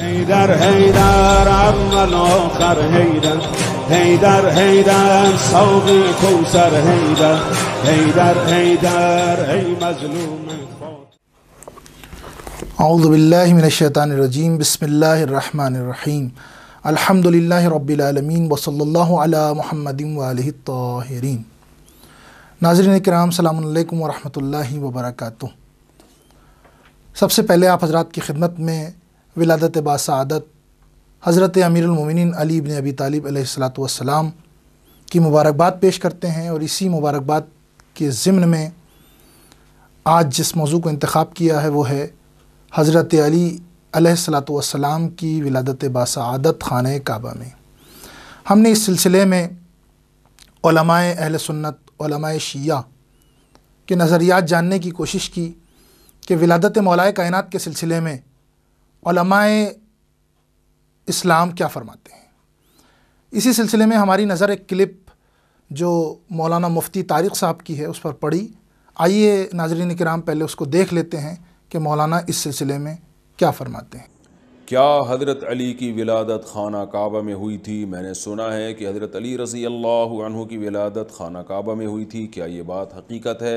Heydar Heydar Amman Okhar Heydar Heydar Heydar Savgi Kusar Heydar Heydar Heydar Ey Mazlum أعوذ بالله من الشيطان الرجيم بسم الله الرحمن الرحيم الحمد لله رب العالمين وصلى الله على محمد وآله الطاهرين नाजरन कराम सलामकुम वरहमल वबरक सबसे पहले आप हजरात की खिदमत में विलादत बासादत हज़रत अमीरमिन अली इबन अबी तालिब सलाम की मुबारकबाद पेश करते हैं और इसी मुबारकबाद के ज़िम्न में आज जिस मौजू को इंतखब किया है वो है हज़रत अली सलाम की विलादत बासादत खान काबा में हमने इस सिलसिले में अहल सुन्नत शिया के नज़रियात जानने की कोशिश की कि विलादत मौलाए कायनत के सिलसिले में इस्लाम क्या फरमाते हैं इसी सिलसिले में हमारी नज़र एक क्लिप जो मौलाना मुफ्ती तारिक साहब की है उस पर पड़ी आइए नाजरीन कराम पहले उसको देख लेते हैं कि मौलाना इस सिलसिले में क्या फरमाते हैं क्या हज़रत अली की विलादत खाना काबा में हुई थी मैंने सुना है कि हज़रत अली रज़ी अल्लाह की विलादत खाना काबा में हुई थी क्या ये बात हकीकत है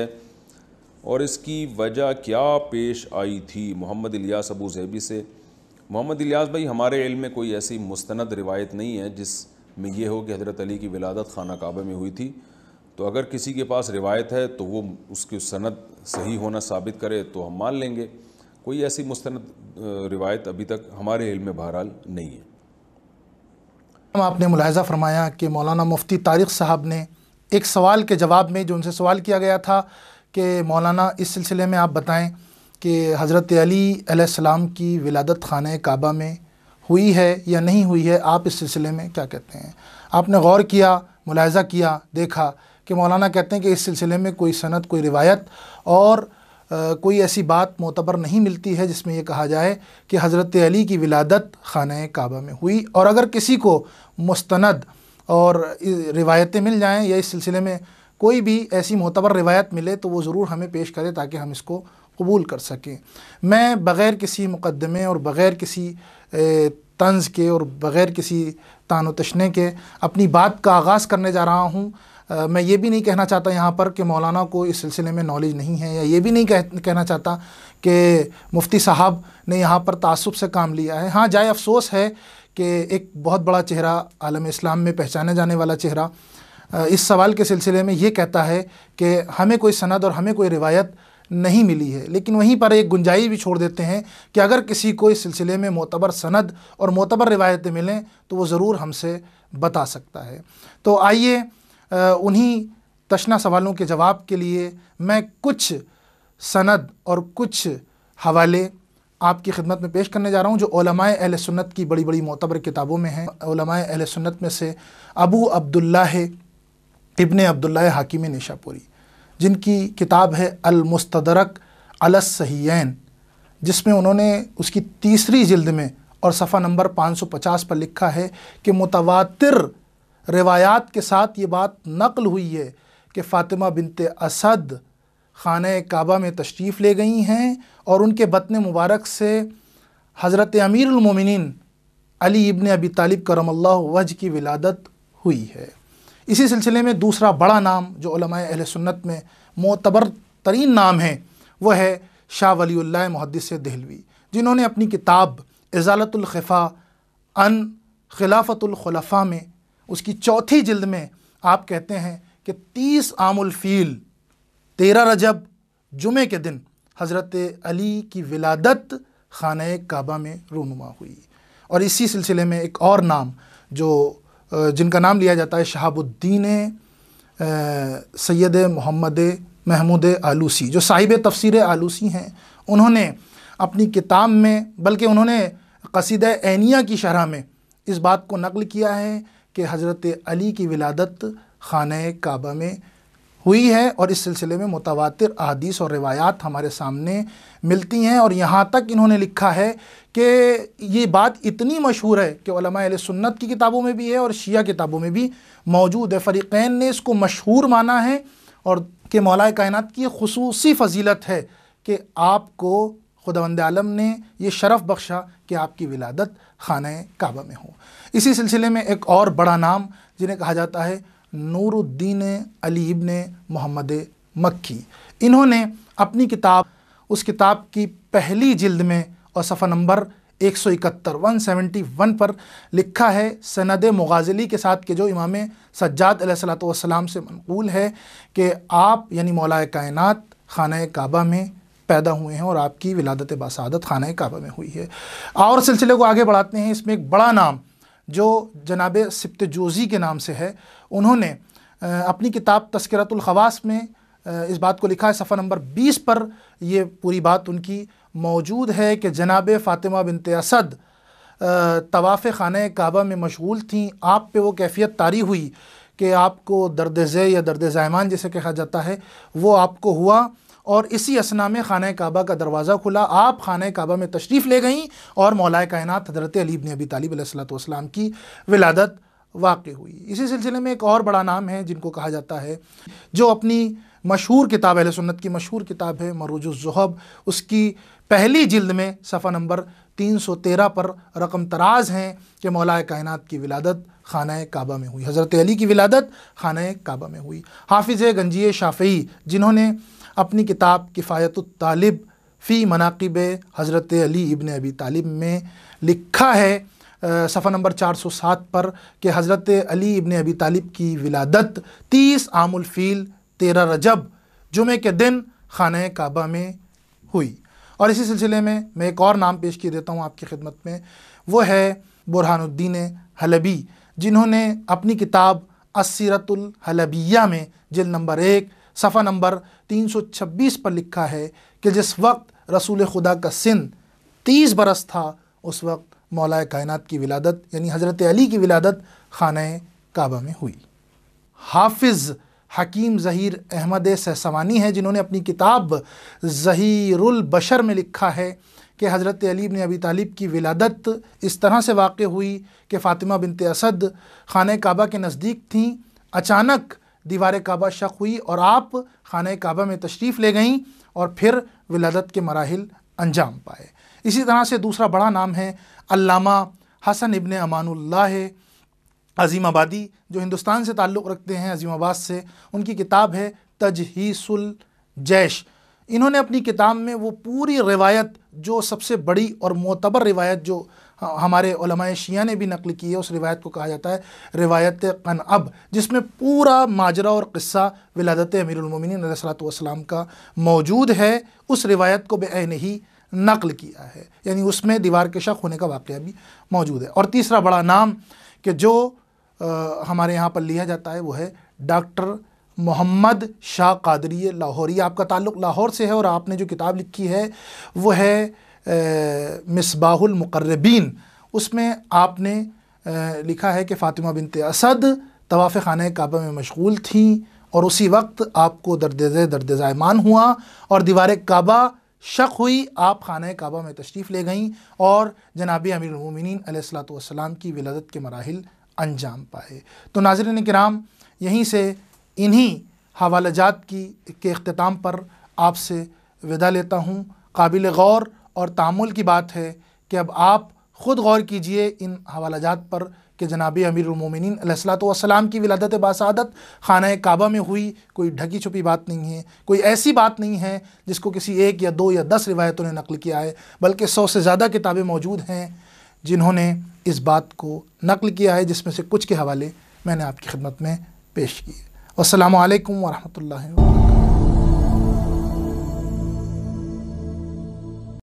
और इसकी वजह क्या पेश आई थी मोहम्मद इलियास अबू जैबी से मोहम्मद इलियास भाई हमारे इल्म में कोई ऐसी मुस्ंद रिवायत नहीं है जिस में ये हो कि हज़रत अली की विलादत खाना काबे में हुई थी तो अगर किसी के पास रिवायत है तो वो उसकी सनद सही होना साबित करे तो हम मान लेंगे कोई ऐसी मुस्ंद रिवायत अभी तक हमारे इल्म में बहरहाल नहीं है आपने मुलायजा फरमाया कि मौलाना मुफ्ती तारिक साहब ने एक सवाल के जवाब में जो उनसे सवाल किया गया था कि मौलाना इस सिलसिले में आप बताएं कि हज़रत अली की विलादत खान काबा में हुई है या नहीं हुई है आप इस सिलसिले में क्या कहते हैं आपने गौर किया मुलायजा किया देखा कि मौलाना कहते हैं कि इस सिलसिले में कोई सनत कोई रिवायत और आ, कोई ऐसी बात मोतबर नहीं मिलती है जिसमें यह कहा जाए कि हज़रत अली की विलादत खान काबा में हुई और अगर किसी को मुस्तंद और रिवायतें मिल जाएँ या इस सिलसिले में कोई भी ऐसी मोतबर रिवायत मिले तो वो ज़रूर हमें पेश करे ताकि हम इसको कबूल कर सकें मैं बग़ैर किसी मुकदमे और बग़ैर किसी तंज़ के और बग़ैर किसी तान तशने के अपनी बात का आगाज़ करने जा रहा हूँ मैं ये भी नहीं कहना चाहता यहाँ पर कि मौलाना को इस सिलसिले में नॉलेज नहीं है या ये भी नहीं कह, कहना चाहता कि मुफ्ती साहब ने यहाँ पर तसब से काम लिया है हाँ जाए अफसोस है कि एक बहुत बड़ा चेहरा आलम इस्लाम में पहचाने जाने वाला चेहरा इस सवाल के सिलसिले में ये कहता है कि हमें कोई सनद और हमें कोई रिवायत नहीं मिली है लेकिन वहीं पर एक गुंजाइश भी छोड़ देते हैं कि अगर किसी को इस सिलसिले में मोतबर सनद और मोतबर रिवायतें मिलें तो वो ज़रूर हमसे बता सकता है तो आइए उन्हीं तशना सवालों के जवाब के लिए मैं कुछ सनद और कुछ हवाले आपकी खिदमत में पेश करने जा रहा हूँ जो ओलमाए अहल सुन्नत की बड़ी बड़ी मोतबर किताबों में हैं ओलमाए अहल सुन्नत में से अबू अब्दुल्ला है इबन अब्दुल्ला हाकिम निशापुरी जिनकी किताब है अलमस्तरक अलसहीन जिसमें उन्होंने उसकी तीसरी जिल्द में और सफ़ा नंबर 550 पर लिखा है कि मुतवातिर रिवायात के साथ ये बात नकल हुई है कि फ़ातिमा बिनत असद खान काबा में तशरीफ़ ले गई हैं और उनके बतन मुबारक से हज़रत अमीरमिन अली इबन अबी तालिब करम वज की विलादत हुई है इसी सिलसिले में दूसरा बड़ा नाम जो अहल सुन्नत में मोतबर तरीन नाम है वह है शाह वली मुहदस दहलवी जिन्होंने अपनी किताब इज़ालतुल्खा अन खिलाफतुल्खलफ़ा में उसकी चौथी जल्द में आप कहते हैं कि तीस आमुलफ़ील तेरह रजब जुमे के दिन हज़रत अली की विलादत खान काबा में रूनुमा हुई और इसी सिलसिले में एक और नाम जो जिनका नाम लिया जाता है शहाबुद्दीन सैद मोहम्मद महमूद आलूसी जो साहिब तफसर आलूसी हैं उन्होंने अपनी किताब में बल्कि उन्होंने कसीद एनिया की शरह में इस बात को नकल किया है कि हज़रत अली की विलादत ख़ान काबा में हुई है और इस सिलसिले में मुतवातिर अदीस और रिवायात हमारे सामने मिलती हैं और यहाँ तक इन्होंने लिखा है कि ये बात इतनी मशहूर है कि अल सुन्नत की किताबों में भी है और शिया किताबों में भी मौजूद है फ़रीक़ैन ने इसको मशहूर माना है और कि मौलाए कायनत की खसूस फजीलत है कि आपको खुदावंद आलम ने यह शरफ़ बख्शा कि आपकी विलादत खाना काबा में हो इसी सिलसिले में एक और बड़ा नाम जिन्हें कहा जाता है नूरुद्दीन अली इबन मोहम्मद मक्की इन्होंने अपनी किताब उस किताब की पहली जिल्द में और सफ़ा नंबर एक सौ इकहत्तर वन सेवेंटी वन पर लिखा है सनद मुगाजली के साथ के जो इमाम सज्जाद सलाम से मनकूल है कि आप यानी मौलाए कायनत खाना काबा में पैदा हुए हैं और आपकी विलादत बासादत खाना काबा में हुई है और सिलसिले को आगे बढ़ाते हैं इसमें एक बड़ा नाम जो जनाब सिप्त जोजी के नाम से है उन्होंने अपनी किताब तस्करतुलखवास में इस बात को लिखा है सफ़ा नंबर बीस पर यह पूरी बात उनकी मौजूद है कि जनाब फ़ातिमा बिनत असद तवाफ़ खान काबा में मशगूल थी आप पे वो कैफियत तारी हुई कि आपको दर्द जे या दर्द ज़ैमान जैसे कहा जाता है वो आपको हुआ और इसी असना में खाना काबा का दरवाज़ा खुला आप खाना काबा में तशरीफ़ ले गईं और मौलाए कायनत हज़रत अलीब ने अबी तालिब की विलादत वाक़ हुई इसी सिलसिले में एक और बड़ा नाम है जिनको कहा जाता है जो अपनी मशहूर किताब अहल सुन्नत की मशहूर किताब है मरूजुज़हब उसकी पहली जिल्द में सफ़ा नंबर 313 पर रकम तराज हैं कि मौलाए कायनत की विलादत खाना काबा में हुई हज़रत अली की विलादत खाना काबा में हुई हाफिज़ गंजी शाफ़ी जिन्होंने अपनी किताब किफ़ायत तालिब फ़ी मनाकब हज़रत अली इबन अबी तालिब में लिखा है सफ़ा नंबर 407 पर कि हज़रत अली इबन अबी तालिब की विलादत 30 आमुलफ़ील तेरह रजब जुमे के दिन खाना काबा में हुई और इसी सिलसिले में मैं एक और नाम पेश किए देता हूँ आपकी खिदमत में वो है बुरहानुद्दीन हलबी जिन्होंने अपनी किताब असीरतुल हलबिया में जिल नंबर एक सफ़ा नंबर 326 पर लिखा है कि जिस वक्त रसूल खुदा का सिन तीस बरस था उस वक्त मौलाए कायनात की विलादत यानी हज़रत अली की विलादत खान काबा में हुई हाफिज़ हकीम ज़हीर अहमद सहसवानी हैं जिन्होंने अपनी किताब बशर में लिखा है कि हज़रत अलीब ने अबी तालिब की विलादत इस तरह से वाक़ हुई कि फ़ातिमा बिनत असद खान काबा के नज़दीक थी अचानक दीवार काबा शक हुई और आप खान काबा में तशरीफ़ ले गईं और फिर विलादत के मराहल अंजाम पाए इसी तरह से दूसरा बड़ा नाम है अमामा हसन इबन अमानुल्लाह है अजीम आबादी जो हिंदुस्तान से ताल्लुक़ रखते हैं अजीम आबाद से उनकी किताब है तजहीसुल जैश इन्होंने अपनी किताब में वो पूरी रिवायत जो सबसे बड़ी और मोतबर रिवायत जो हमारे शिया ने भी नकल की है उस रिवायत को कहा जाता है रिवायत कन अब जिसमें पूरा माजरा और क़स्सा विलादत अमीरमिन सलाम का मौजूद है उस रिवायत को बेन ही नकल किया है यानी उसमें दीवार के शक होने का वाक़ भी मौजूद है और तीसरा बड़ा नाम कि जो हमारे यहाँ पर लिया जाता है वो है डॉक्टर मोहम्मद शाह कादरी लाहौरी आपका ताल्लुक लाहौर से है और आपने जो किताब लिखी है वो है मिसबाहमकरबीन उसमें आपने आ, लिखा है कि फ़ातिमा बिनते असद तवाफ़ खाना काबा में मशगूल थी और उसी वक्त आपको दर्द दर्द ज़ायमान हुआ और दीवार काबा शक हुई आप खाना काबा में तशरीफ़ ले गईं और जनाबी अमीर अमीरमिन सलाम की विलादत के मराहल अंजाम पाए तो नाजरन कराम यहीं से इन्हीं हवाला जात की के अख्ताम पर आपसे विदा लेता हूँ काबिल गौर और तामुल की बात है कि अब आप ख़ुद गौर कीजिए इन हवाला जात पर कि जनाब अमीर वसलाम की विलादत बासादत खाना काबा में हुई कोई ढकी छुपी बात नहीं है कोई ऐसी बात नहीं है जिसको किसी एक या दो या दस रिवायतों ने नकल किया है बल्कि सौ से ज़्यादा किताबें मौजूद हैं जिन्होंने इस बात को नकल किया है जिसमें से कुछ के हवाले मैंने आपकी खिदमत में पेश किए असलकम वरहमल